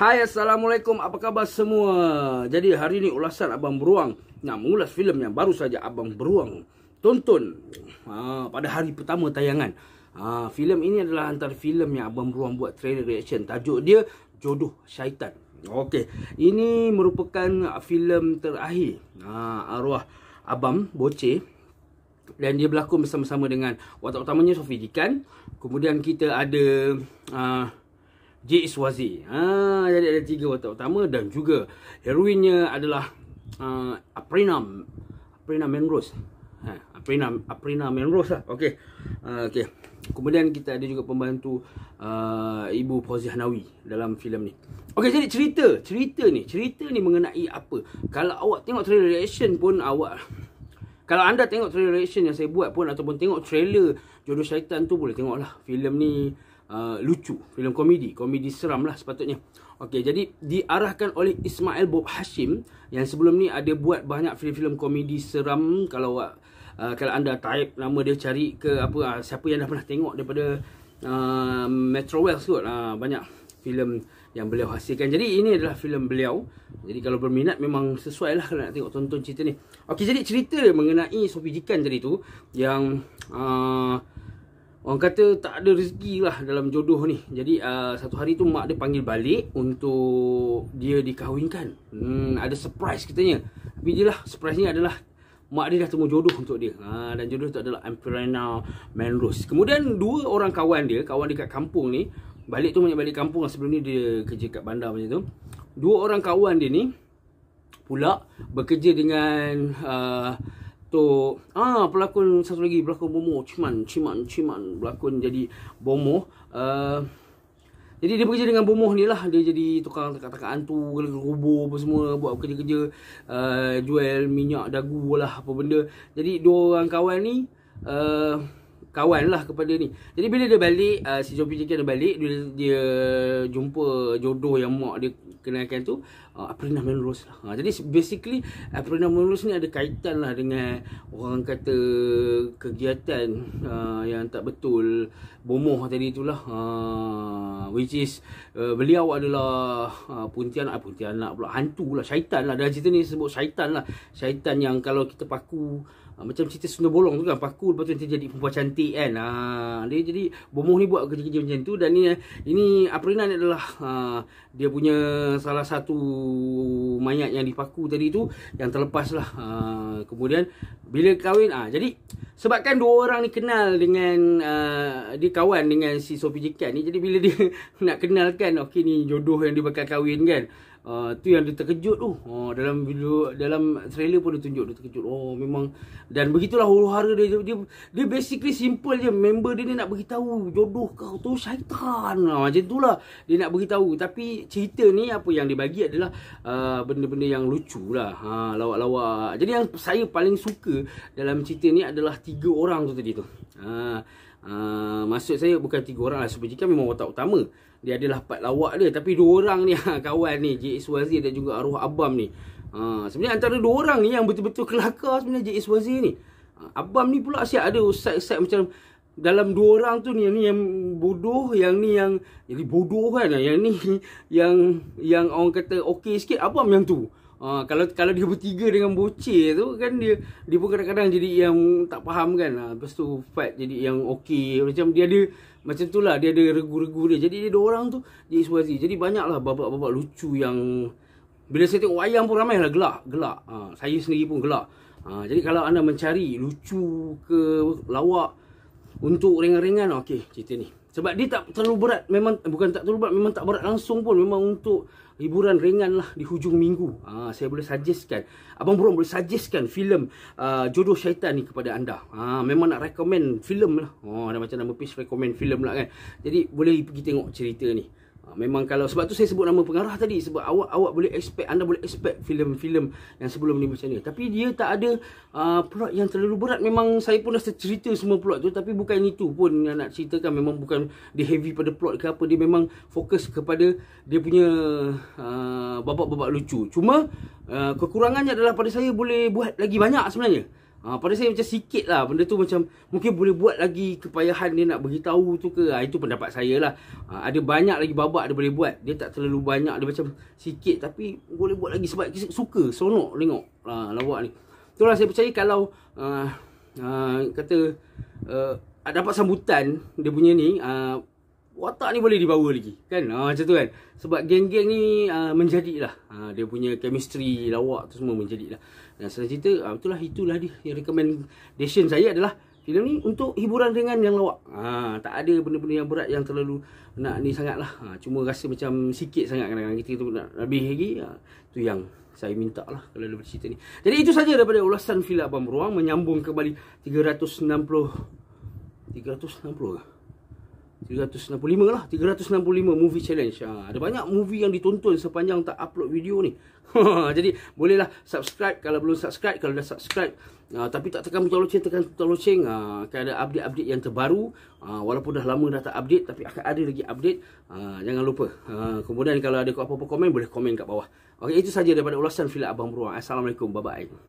Hai Assalamualaikum apa khabar semua Jadi hari ini ulasan Abang Beruang Nak mengulas filem yang baru saja Abang Beruang Tonton ha, pada hari pertama tayangan ha, filem ini adalah antara filem yang Abang Beruang buat trailer reaction Tajuk dia Jodoh Syaitan Okey, ini merupakan filem terakhir ha, arwah Abang Boceh dan dia berlakon bersama-sama dengan watak utamanya Sofi Dikan. Kemudian kita ada uh, J. Swazi. Ha, jadi ada tiga watak utama dan juga heroinnya adalah uh, Aprina Aprina Menrose. Ha, Aprina Aprina Menrose lah. Okey. Uh, Okey. Kemudian kita ada juga pembantu uh, Ibu Fauziah Nawi dalam filem ni. Okey, jadi cerita, cerita ni, cerita ni mengenai apa? Kalau awak tengok trailer reaction pun awak kalau anda tengok trailer reaction yang saya buat pun ataupun tengok trailer Jodoh Syaitan tu boleh tengoklah filem ni. Uh, lucu, filem komedi, komedi seram lah sepatutnya. Okey, jadi diarahkan oleh Ismail Bob Hashim yang sebelum ni ada buat banyak filem-filem komedi seram kalau uh, kalau anda type nama dia cari ke apa uh, siapa yang dah pernah tengok daripada uh, Metro Wells kot. Uh, banyak filem yang beliau hasilkan. Jadi ini adalah filem beliau. Jadi kalau berminat memang sesuai lah kalau nak tengok tonton cerita ni. Okey, jadi cerita mengenai Sophie Jikan tadi tu yang uh, Orang kata tak ada rezeki lah dalam jodoh ni Jadi uh, satu hari tu mak dia panggil balik Untuk dia dikahwinkan hmm, Ada surprise katanya Tapi dia lah surprise ni adalah Mak dia dah temu jodoh untuk dia ha, Dan jodoh tu adalah Amperina Melrose Kemudian dua orang kawan dia Kawan dia kat kampung ni Balik tu banyak balik kampung lah Sebelum ni dia kerja kat bandar macam tu Dua orang kawan dia ni Pula bekerja dengan uh, untuk ah pelakon satu lagi pelakon bomo Ciman Ciman Ciman pelakon jadi bomo uh, jadi dia bekerja dengan bomoh ni lah Dia jadi tukang tekak-tekak hantu Gerobo apa semua Buat kerja-kerja uh, Jual minyak dagu lah Apa benda Jadi dua orang kawan ni uh, kawan lah kepada ni Jadi bila dia balik uh, Si Jopi Jekin dia balik dia, dia jumpa jodoh yang mak dia kenalkan tu uh, Aprina Melrose lah uh, Jadi basically Aprina Melrose ni ada kaitan lah dengan Orang kata kegiatan uh, yang tak betul Bomoh tadi tu lah uh, Which is uh, beliau adalah uh, Puntianak, eh, Puntianak pula Hantu lah, syaitan lah Dalam cerita ni sebut syaitan lah Syaitan yang kalau kita paku Ah, macam cerita Sundar Bolong tu kan paku lepas tu nanti jadi perempuan cantik kan ha dia jadi bomoh ni buat kerja-kerja macam tu dan ni ini Aprina ni adalah ha, dia punya salah satu mayat yang dipaku tadi tu yang terlepas lah ha, kemudian bila kahwin ah ha, jadi sebabkan dua orang ni kenal dengan uh, dia kawan dengan si Sophie Jekan ni jadi bila dia nak kenalkan okey ni jodoh yang dia bakal kahwin kan Ah, tu yang dia terkejut tu. Uh, dalam video dalam trailer pun dia tunjuk dia terkejut. Oh memang dan begitulah huru-hara dia, dia dia basically simple je member dia ni nak beritahu jodoh kau tu syaitan. Uh, macam itulah dia nak beritahu tapi cerita ni apa yang dibagi adalah benda-benda uh, yang lucu lah Ha uh, lawak-lawak. Jadi yang saya paling suka dalam cerita ni adalah tiga orang tu tadi tu. Ha uh, Ah, maksud saya bukan tiga orang lah. Super Jika memang watak utama. Dia adalah part lawak dia. Tapi dua orang ni, ah, kawan ni. JSYZ dan juga Arwah Abam ni. Ha, sebenarnya antara dua orang ni yang betul-betul kelakar sebenarnya JSYZ ni. Abam ni pula siap ada side-side macam dalam dua orang tu ni yang ni yang bodoh yang ni yang jadi bodoh kan yang ni yang yang orang kata okey sikit abang yang tu Ha, kalau kalau dia bertiga dengan bocil tu kan dia dia pun kadang-kadang jadi yang tak faham kan. Ha, lepas tu fight jadi yang okey. Macam dia ada macam tu lah. Dia ada regu-regu dia. Jadi dia dua orang tu jadi suasi. Jadi banyaklah babak-babak lucu yang bila saya tengok wayang pun ramai lah gelak. Gelak. Ha, saya sendiri pun gelak. Ha, jadi kalau anda mencari lucu ke lawak untuk ringan-ringan Okey cerita ni Sebab dia tak terlalu berat Memang bukan tak terlalu berat Memang tak berat langsung pun Memang untuk Hiburan ringan lah Di hujung minggu ha, Saya boleh suggestkan Abang Burung boleh suggestkan filem uh, Jodoh Syaitan ni kepada anda ha, Memang nak recommend filem lah oh, Ada macam nama page Recommend filem lah kan Jadi boleh pergi tengok cerita ni Ah, memang kalau sebab tu saya sebut nama pengarah tadi sebab awak awak boleh expect anda boleh expect filem-filem yang sebelum ni macam ni tapi dia tak ada uh, plot yang terlalu berat memang saya pun dah cerita semua plot tu tapi bukan itu pun yang nak ceritakan memang bukan dia heavy pada plot ke apa dia memang fokus kepada dia punya ah, babak-babak uh, lucu cuma uh, kekurangannya adalah pada saya boleh buat lagi banyak sebenarnya Ha, pada saya macam sikit lah benda tu macam mungkin boleh buat lagi kepayahan dia nak beritahu tu ke ha, Itu pendapat saya lah ha, Ada banyak lagi babak dia boleh buat Dia tak terlalu banyak dia macam sikit tapi boleh buat lagi sebab suka sonok tengok ha, lawak ni tu lah saya percaya kalau ha, ha, kata ha, dapat sambutan dia punya ni ha, watak ni boleh dibawa lagi kan ha, macam tu kan sebab geng-geng ni ah, menjadi lah. ha, ah, dia punya chemistry lawak tu semua menjadi lah. dan saya cerita uh, betul lah itulah dia yang recommendation saya adalah filem ni untuk hiburan dengan yang lawak ha, tak ada benda-benda yang berat yang terlalu nak ni lah. ha, cuma rasa macam sikit sangat kadang-kadang kita tu nak lebih lagi ha, tu yang saya minta lah kalau ada cerita ni jadi itu saja daripada ulasan filem Abang Ruang menyambung kembali 360 360 ke? 365 lah 365 movie challenge ha, Ada banyak movie yang ditonton sepanjang tak upload video ni Jadi bolehlah subscribe Kalau belum subscribe Kalau dah subscribe ha, Tapi tak tekan butang loceng Tekan butang loceng ha, Akan ada update-update yang terbaru ha, Walaupun dah lama dah tak update Tapi akan ada lagi update ha, Jangan lupa ha, Kemudian kalau ada apa-apa komen Boleh komen kat bawah Okay, itu saja daripada ulasan filet Abang Beruang Assalamualaikum Bye-bye